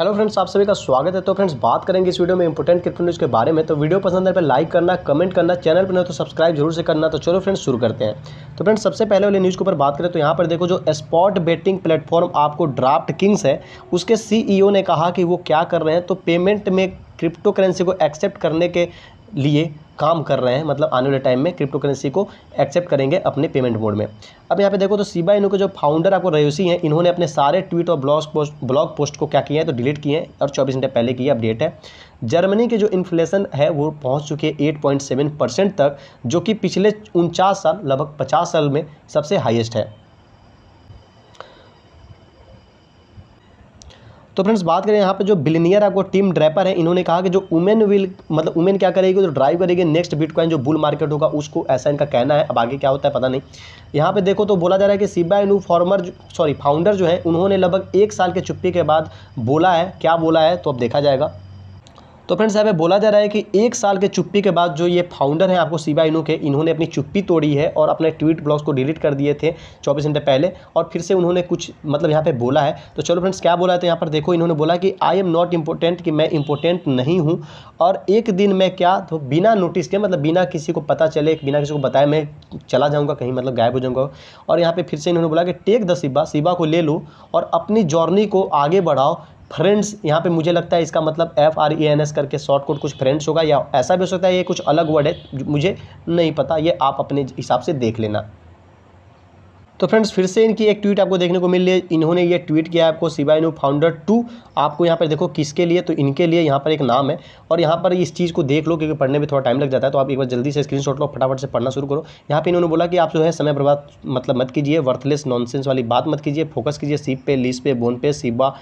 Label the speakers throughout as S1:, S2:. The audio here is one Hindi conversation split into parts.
S1: हेलो फ्रेंड्स आप सभी का स्वागत है तो फ्रेंड्स बात करेंगे इस वीडियो में इंपॉर्टेंट क्रिप्टो न्यूज़ के बारे में तो वीडियो पसंद है तो पर लाइक करना कमेंट करना चैनल पर नहीं तो सब्सक्राइब जरूर से करना तो चलो फ्रेंड्स शुरू करते हैं तो फ्रेंड्स सबसे पहले वाले न्यूज़ के ऊपर बात करें तो यहाँ पर देखो जो स्पॉट बेटिंग प्लेटफॉर्म आपको ड्राफ्ट किंग्स है उसके सीईओ e ने कहा कि वो क्या कर रहे हैं तो पेमेंट में क्रिप्टो करेंसी को एक्सेप्ट करने के लिए काम कर रहे हैं मतलब आने वाले टाइम में क्रिप्टो करेंसी को एक्सेप्ट करेंगे अपने पेमेंट बोर्ड में अब यहाँ पे देखो तो सीबा इनू के जो फाउंडर आपको रेयूसी हैं इन्होंने अपने सारे ट्वीट और ब्लॉग पोस्ट ब्लॉग पोस्ट को क्या किया है तो डिलीट किए हैं और चौबीस घंटे पहले की अपडेट है जर्मनी की जो इन्फ्लेशन है वो पहुँच चुकी है 8.7 परसेंट तक जो कि पिछले उनचास साल लगभग पचास साल में सबसे हाइस्ट है तो फ्रेंड्स बात करें यहाँ पे जो बिलनियर आपको टीम ड्राइपर है इन्होंने कहा कि जो वुमेन विल मतलब वुमेन क्या करेगी जो ड्राइव करेगी नेक्स्ट बिटकॉइन जो बुल मार्केट होगा उसको ऐसा इनका कहना है अब आगे क्या होता है पता नहीं यहाँ पे देखो तो बोला जा रहा है कि सीबीआई नू फॉर्मर सॉरी फाउंडर जो है उन्होंने लगभग एक साल के चुप्पी के बाद बोला है क्या बोला है तो अब देखा जाएगा तो फ्रेंड्स यहाँ पे बोला जा रहा है कि एक साल के चुप्पी के बाद जो ये फाउंडर हैं आपको सीबा इनू के इन्होंने अपनी चुप्पी तोड़ी है और अपने ट्वीट ब्लॉग्स को डिलीट कर दिए थे चौबीस घंटे पहले और फिर से उन्होंने कुछ मतलब यहाँ पे बोला है तो चलो फ्रेंड्स क्या बोला है तो यहाँ पर देखो इन्होंने बोला कि आई एम नॉट इम्पोर्टेंट कि मैं इम्पोर्टेंट नहीं हूँ और एक दिन मैं क्या तो बिना नोटिस के मतलब बिना किसी को पता चले बिना किसी को बताए मैं चला जाऊँगा कहीं मतलब गायब हो जाऊँगा और यहाँ पर फिर से इन्होंने बोला कि टेक द सिबा सिबा को ले लो और अपनी जर्नी को आगे बढ़ाओ फ्रेंड्स यहाँ पे मुझे लगता है इसका मतलब F R E N S करके शॉर्ट कोड कुछ फ्रेंड्स होगा या ऐसा भी हो सकता है ये कुछ अलग वर्ड है मुझे नहीं पता ये आप अपने हिसाब से देख लेना तो फ्रेंड्स फिर से इनकी एक ट्वीट आपको देखने को मिल रही है इन्होंने ये ट्वीट किया आपको सिबाइनू फाउंडर टू आपको यहाँ पर देखो किसके लिए तो इनके लिए यहाँ पर एक नाम है और यहाँ पर इस चीज़ को देख लो क्योंकि पढ़ने में थोड़ा टाइम लग जाता है तो आप एक बार जल्दी से स्क्रीन लो फटाफट से पढ़ना शुरू करो यहाँ पर इन्होंने बोला कि आप जो है समय बर्बाद मतलब मत कीजिए वर्थलेस नॉनसेंस वाली बात मत कीजिए फोकस कीजिए सीप पे लीस पे बोन पे सिबा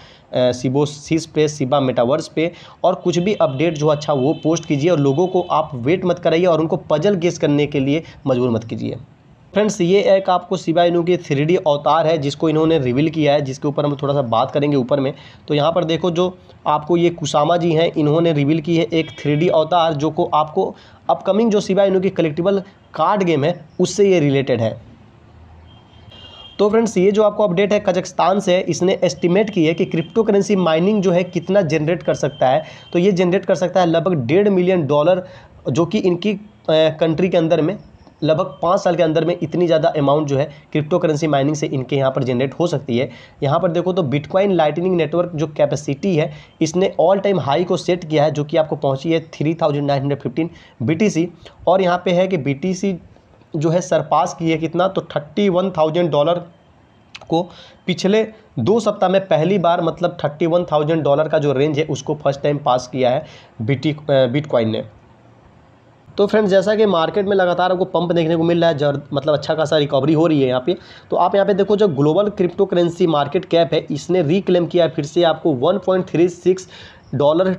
S1: सिबोसिस पे सिबा मेटावर्स पे और कुछ भी अपडेट जो अच्छा वो पोस्ट कीजिए और लोगों को आप वेट मत कराइए और उनको पजल गेस करने के लिए मजबूर मत कीजिए फ्रेंड्स ये एक आपको इनू की थ्री अवतार है जिसको इन्होंने रिवील किया है जिसके ऊपर हम थोड़ा सा बात करेंगे ऊपर में तो यहाँ पर देखो जो आपको ये कुसामा जी हैं इन्होंने रिवील की है एक थ्री अवतार जो को आपको अपकमिंग जो इनू की कलेक्टिबल कार्ड गेम है उससे ये रिलेटेड है तो फ्रेंड्स ये जो आपको अपडेट है कजाकिस्तान से इसने एस्टिमेट की है कि क्रिप्टो करेंसी माइनिंग जो है कितना जनरेट कर सकता है तो ये जनरेट कर सकता है लगभग डेढ़ मिलियन डॉलर जो कि इनकी कंट्री के अंदर में लगभग पाँच साल के अंदर में इतनी ज़्यादा अमाउंट जो है क्रिप्टो करेंसी माइनिंग से इनके यहाँ पर जनरेट हो सकती है यहाँ पर देखो तो बिटकॉइन लाइटनिंग नेटवर्क जो कैपेसिटी है इसने ऑल टाइम हाई को सेट किया है जो कि आपको पहुँची है three thousand nine hundred fifteen C और यहाँ पर है कि सी जो है सरपास की है कितना तो थर्टी वन थाउजेंड डॉलर को पिछले दो सप्ताह में पहली बार मतलब थर्टी वन थाउजेंड डॉलर का जो रेंज है उसको फर्स्ट टाइम पास किया है बीटी बिटकॉइन ने तो फ्रेंड्स जैसा कि मार्केट में लगातार आपको पंप देखने को मिल रहा है जर मतलब अच्छा खासा रिकवरी हो रही है यहाँ पे तो आप यहाँ पे देखो जो global crypto currency market cap है इसने रिक्लेम किया है फिर से आपको one point three six dollar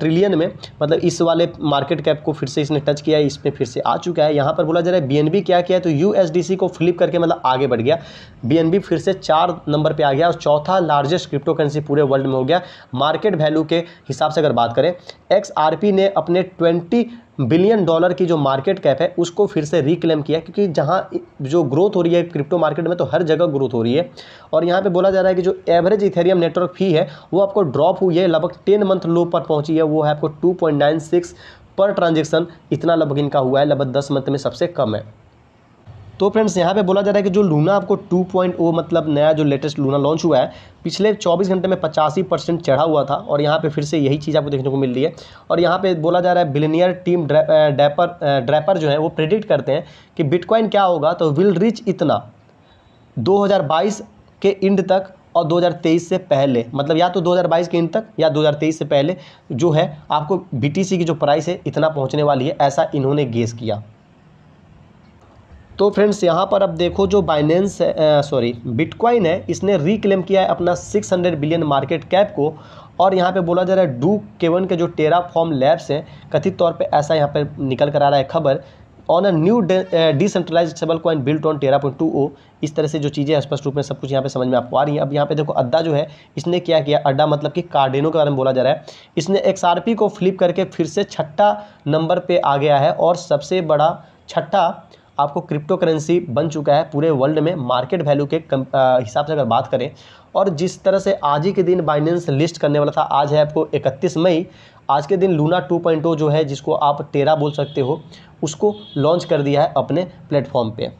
S1: trillion में मतलब इस वाले मार्केट कैप को फिर से इसने टच किया है इसमें फिर से आ चुका है यहाँ पर बोला जा रहा है बी क्या किया है तो यू को फ्लिप करके मतलब आगे बढ़ गया बी फिर से चार नंबर पे आ गया और चौथा लार्जेस्ट क्रिप्टो करेंसी पूरे वर्ल्ड में हो गया मार्केट वैल्यू के हिसाब से अगर बात करें एक्स ने अपने ट्वेंटी बिलियन डॉलर की जो मार्केट कैप है उसको फिर से रिक्लेम किया क्योंकि जहाँ जो ग्रोथ हो रही है क्रिप्टो मार्केट में तो हर जगह ग्रोथ हो रही है और यहाँ पे बोला जा रहा है कि जो एवरेज इथेरियम नेटवर्क फी है वो आपको ड्रॉप हुई है लगभग टेन मंथ लो पर पहुँची है वो है आपको टू पर ट्रांजेक्शन इतना लगभग इनका हुआ है लगभग दस मंथ में सबसे कम है तो फ्रेंड्स यहाँ पे बोला जा रहा है कि जो लूना आपको 2.0 मतलब नया जो लेटेस्ट लूना लॉन्च हुआ है पिछले 24 घंटे में पचासी परसेंट चढ़ा हुआ था और यहाँ पे फिर से यही चीज़ आपको देखने को मिल रही है और यहाँ पे बोला जा रहा है बिलनियर टीम ड्रैपर ड्रैपर जो है वो प्रेडिक्ट करते हैं कि बिटकॉइन क्या होगा तो विल रिच इतना दो के इंड तक और 2023 से पहले मतलब या तो 2022 के इन तक या 2023 से पहले जो है आपको बीटीसी की जो प्राइस है इतना पहुंचने वाली है ऐसा इन्होंने गेस किया तो फ्रेंड्स यहाँ पर अब देखो जो बाइनेंस सॉरी बिटकॉइन है इसने रिक्लेम किया है अपना 600 बिलियन मार्केट कैप को और यहाँ पे बोला जा रहा है डू केवन के जो टेरा फॉर्म लैब्स हैं कथित तौर पे ऐसा यहाँ पे निकल कर आ रहा है खबर on a new decentralize stable coin built on Terra point two O इस तरह से जो चीज़ें स्पष्ट रूप में सब कुछ यहाँ पे समझ में आपको आ रही है अब यहाँ पे देखो अड्डा जो है इसने क्या किया अड्डा मतलब कि कार्डेनो के बारे में बोला जा रहा है इसने पी को फ्लिप करके फिर से छठा नंबर पर आ गया है और सबसे बड़ा छठा आपको क्रिप्टो करेंसी बन चुका है पूरे वर्ल्ड में मार्केट वैल्यू के हिसाब से अगर बात करें और जिस तरह से आज ही के दिन बाइनेंस लिस्ट करने वाला था आज है आपको 31 मई आज के दिन लूना 2.0 जो है जिसको आप टेरा बोल सकते हो उसको लॉन्च कर दिया है अपने प्लेटफॉर्म पर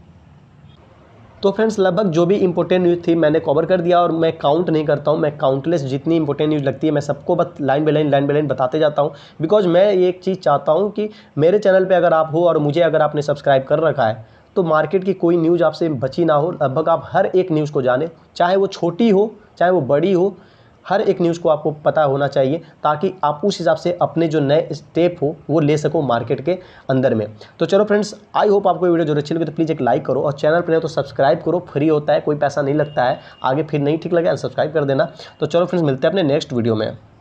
S1: तो फ्रेंड्स लगभग जो भी इंपॉर्टेंट न्यूज़ थी मैंने कवर कर दिया और मैं काउंट नहीं करता हूँ मैं काउंटलेस जितनी इंपॉर्टेंट न्यूज़ लगती है मैं सबको बस line by line line by line बताते जाता हूँ बिकॉज मैं ये एक चीज़ चाहता हूँ कि मेरे चैनल पर अगर आप हो और मुझे अगर आपने सब्सक्राइब कर रखा है तो मार्केट की कोई न्यूज़ आपसे बची ना हो लगभग आप हर एक न्यूज़ को जाने चाहे वो छोटी हो चाहे वो बड़ी हो हर एक न्यूज़ को आपको पता होना चाहिए ताकि आप उस हिसाब से अपने जो नए स्टेप हो वो ले सको मार्केट के अंदर में तो चलो फ्रेंड्स आई होप आपको वीडियो जरूर अच्छी लगी तो प्लीज़ एक लाइक करो और चैनल पर तो सब्सक्राइब करो फ्री होता है कोई पैसा नहीं लगता है आगे फिर नहीं ठीक लगे अनसब्सक्राइब कर देना तो चलो फ्रेंड्स मिलते हैं अपने नेक्स्ट वीडियो में